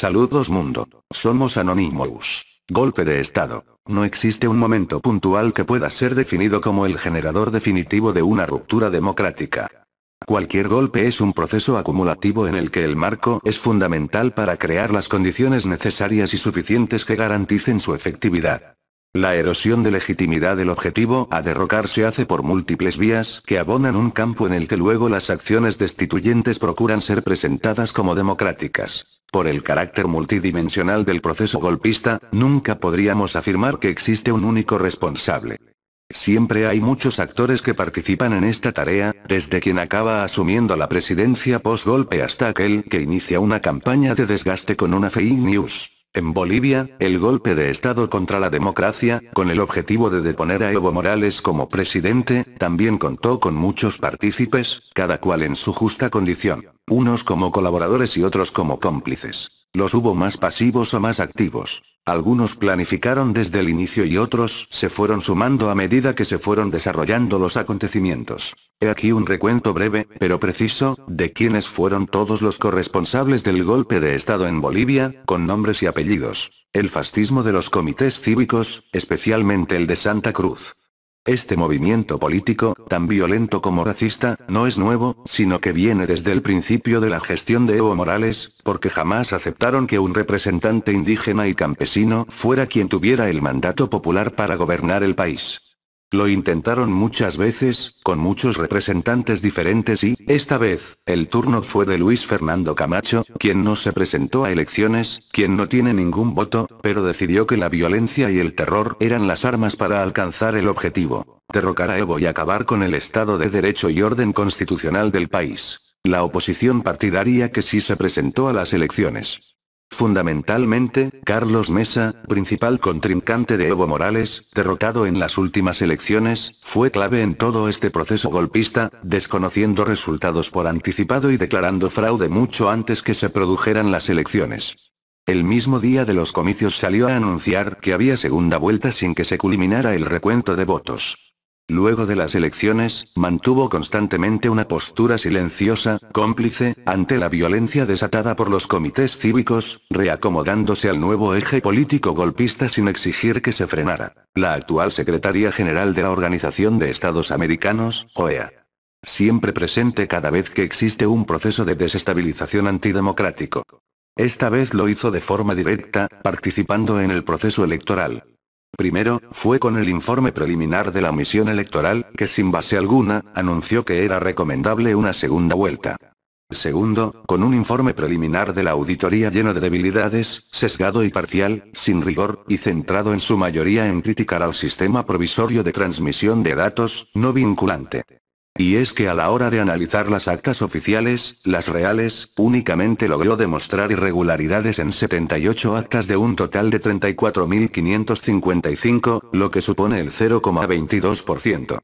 Saludos mundo. Somos Anonymous. Golpe de estado. No existe un momento puntual que pueda ser definido como el generador definitivo de una ruptura democrática. Cualquier golpe es un proceso acumulativo en el que el marco es fundamental para crear las condiciones necesarias y suficientes que garanticen su efectividad. La erosión de legitimidad del objetivo a derrocar se hace por múltiples vías que abonan un campo en el que luego las acciones destituyentes procuran ser presentadas como democráticas. Por el carácter multidimensional del proceso golpista, nunca podríamos afirmar que existe un único responsable. Siempre hay muchos actores que participan en esta tarea, desde quien acaba asumiendo la presidencia post-golpe hasta aquel que inicia una campaña de desgaste con una fake news. En Bolivia, el golpe de Estado contra la democracia, con el objetivo de deponer a Evo Morales como presidente, también contó con muchos partícipes, cada cual en su justa condición unos como colaboradores y otros como cómplices. Los hubo más pasivos o más activos. Algunos planificaron desde el inicio y otros se fueron sumando a medida que se fueron desarrollando los acontecimientos. He aquí un recuento breve, pero preciso, de quienes fueron todos los corresponsables del golpe de Estado en Bolivia, con nombres y apellidos. El fascismo de los comités cívicos, especialmente el de Santa Cruz. Este movimiento político, tan violento como racista, no es nuevo, sino que viene desde el principio de la gestión de Evo Morales, porque jamás aceptaron que un representante indígena y campesino fuera quien tuviera el mandato popular para gobernar el país. Lo intentaron muchas veces, con muchos representantes diferentes y, esta vez, el turno fue de Luis Fernando Camacho, quien no se presentó a elecciones, quien no tiene ningún voto, pero decidió que la violencia y el terror eran las armas para alcanzar el objetivo. Derrocar a Evo y acabar con el Estado de Derecho y orden constitucional del país. La oposición partidaria que sí se presentó a las elecciones. Fundamentalmente, Carlos Mesa, principal contrincante de Evo Morales, derrotado en las últimas elecciones, fue clave en todo este proceso golpista, desconociendo resultados por anticipado y declarando fraude mucho antes que se produjeran las elecciones. El mismo día de los comicios salió a anunciar que había segunda vuelta sin que se culminara el recuento de votos. Luego de las elecciones, mantuvo constantemente una postura silenciosa, cómplice, ante la violencia desatada por los comités cívicos, reacomodándose al nuevo eje político golpista sin exigir que se frenara. La actual secretaria general de la Organización de Estados Americanos, OEA. Siempre presente cada vez que existe un proceso de desestabilización antidemocrático. Esta vez lo hizo de forma directa, participando en el proceso electoral. Primero, fue con el informe preliminar de la misión electoral, que sin base alguna, anunció que era recomendable una segunda vuelta. Segundo, con un informe preliminar de la auditoría lleno de debilidades, sesgado y parcial, sin rigor, y centrado en su mayoría en criticar al sistema provisorio de transmisión de datos, no vinculante. Y es que a la hora de analizar las actas oficiales, las reales, únicamente logró demostrar irregularidades en 78 actas de un total de 34.555, lo que supone el 0,22%.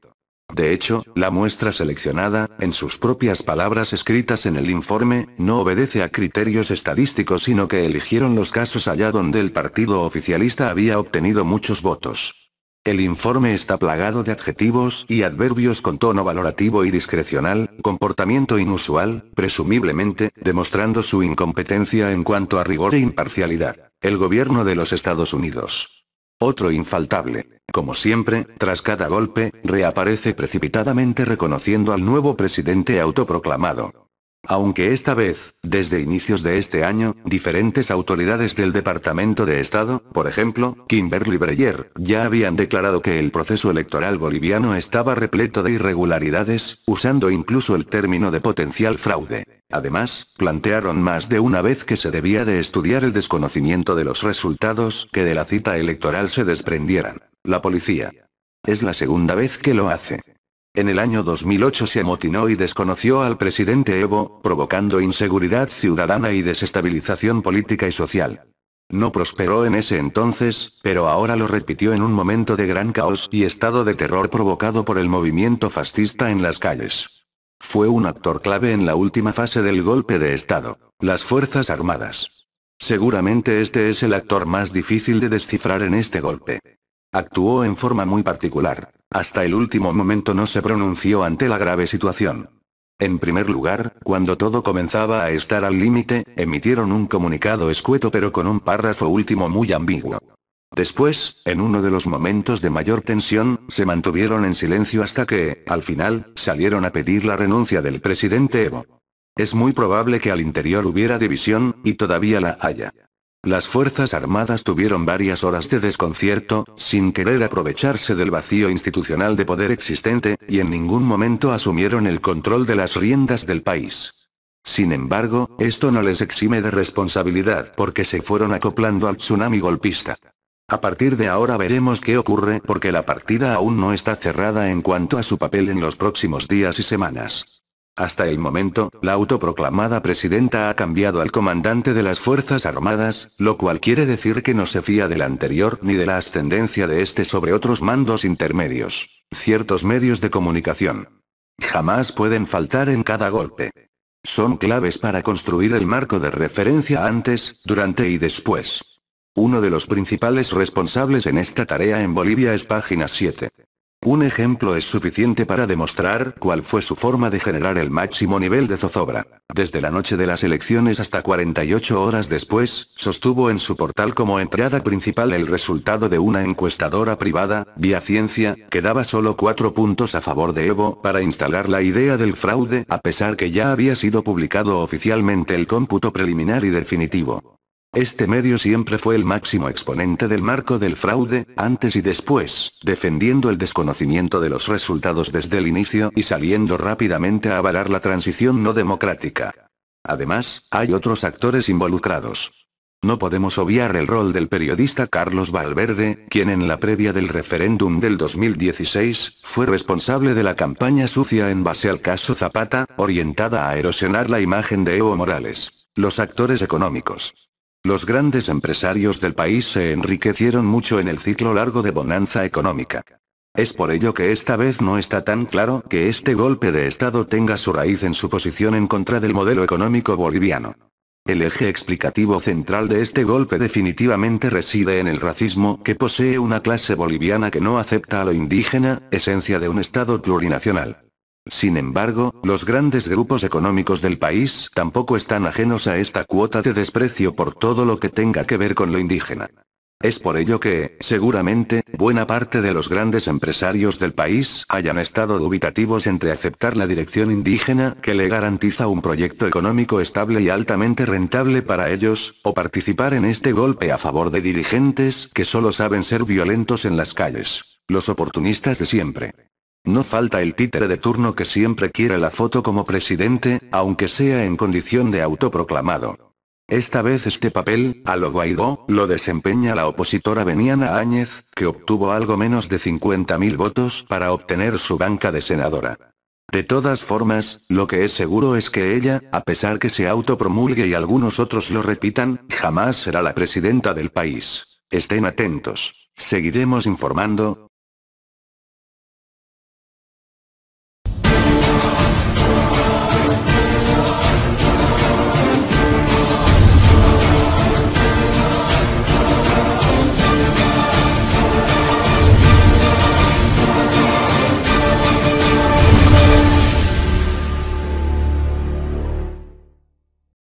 De hecho, la muestra seleccionada, en sus propias palabras escritas en el informe, no obedece a criterios estadísticos sino que eligieron los casos allá donde el partido oficialista había obtenido muchos votos. El informe está plagado de adjetivos y adverbios con tono valorativo y discrecional, comportamiento inusual, presumiblemente, demostrando su incompetencia en cuanto a rigor e imparcialidad. El gobierno de los Estados Unidos. Otro infaltable. Como siempre, tras cada golpe, reaparece precipitadamente reconociendo al nuevo presidente autoproclamado. Aunque esta vez, desde inicios de este año, diferentes autoridades del Departamento de Estado, por ejemplo, Kimberly Breyer, ya habían declarado que el proceso electoral boliviano estaba repleto de irregularidades, usando incluso el término de potencial fraude. Además, plantearon más de una vez que se debía de estudiar el desconocimiento de los resultados que de la cita electoral se desprendieran. La policía. Es la segunda vez que lo hace. En el año 2008 se amotinó y desconoció al presidente Evo, provocando inseguridad ciudadana y desestabilización política y social. No prosperó en ese entonces, pero ahora lo repitió en un momento de gran caos y estado de terror provocado por el movimiento fascista en las calles. Fue un actor clave en la última fase del golpe de Estado, las Fuerzas Armadas. Seguramente este es el actor más difícil de descifrar en este golpe. Actuó en forma muy particular, hasta el último momento no se pronunció ante la grave situación. En primer lugar, cuando todo comenzaba a estar al límite, emitieron un comunicado escueto pero con un párrafo último muy ambiguo. Después, en uno de los momentos de mayor tensión, se mantuvieron en silencio hasta que, al final, salieron a pedir la renuncia del presidente Evo. Es muy probable que al interior hubiera división, y todavía la haya. Las Fuerzas Armadas tuvieron varias horas de desconcierto, sin querer aprovecharse del vacío institucional de poder existente, y en ningún momento asumieron el control de las riendas del país. Sin embargo, esto no les exime de responsabilidad porque se fueron acoplando al tsunami golpista. A partir de ahora veremos qué ocurre porque la partida aún no está cerrada en cuanto a su papel en los próximos días y semanas. Hasta el momento, la autoproclamada presidenta ha cambiado al comandante de las Fuerzas Armadas, lo cual quiere decir que no se fía del anterior ni de la ascendencia de este sobre otros mandos intermedios. Ciertos medios de comunicación. Jamás pueden faltar en cada golpe. Son claves para construir el marco de referencia antes, durante y después. Uno de los principales responsables en esta tarea en Bolivia es Página 7. Un ejemplo es suficiente para demostrar cuál fue su forma de generar el máximo nivel de zozobra. Desde la noche de las elecciones hasta 48 horas después, sostuvo en su portal como entrada principal el resultado de una encuestadora privada, Vía Ciencia, que daba solo cuatro puntos a favor de Evo para instalar la idea del fraude, a pesar que ya había sido publicado oficialmente el cómputo preliminar y definitivo. Este medio siempre fue el máximo exponente del marco del fraude, antes y después, defendiendo el desconocimiento de los resultados desde el inicio y saliendo rápidamente a avalar la transición no democrática. Además, hay otros actores involucrados. No podemos obviar el rol del periodista Carlos Valverde, quien en la previa del referéndum del 2016, fue responsable de la campaña sucia en base al caso Zapata, orientada a erosionar la imagen de Evo Morales. Los actores económicos. Los grandes empresarios del país se enriquecieron mucho en el ciclo largo de bonanza económica. Es por ello que esta vez no está tan claro que este golpe de Estado tenga su raíz en su posición en contra del modelo económico boliviano. El eje explicativo central de este golpe definitivamente reside en el racismo que posee una clase boliviana que no acepta a lo indígena, esencia de un Estado plurinacional. Sin embargo, los grandes grupos económicos del país tampoco están ajenos a esta cuota de desprecio por todo lo que tenga que ver con lo indígena. Es por ello que, seguramente, buena parte de los grandes empresarios del país hayan estado dubitativos entre aceptar la dirección indígena que le garantiza un proyecto económico estable y altamente rentable para ellos, o participar en este golpe a favor de dirigentes que solo saben ser violentos en las calles. Los oportunistas de siempre. No falta el títere de turno que siempre quiere la foto como presidente, aunque sea en condición de autoproclamado. Esta vez este papel, a lo Guaidó, lo desempeña la opositora Beniana Áñez, que obtuvo algo menos de 50.000 votos para obtener su banca de senadora. De todas formas, lo que es seguro es que ella, a pesar que se autopromulgue y algunos otros lo repitan, jamás será la presidenta del país. Estén atentos. Seguiremos informando,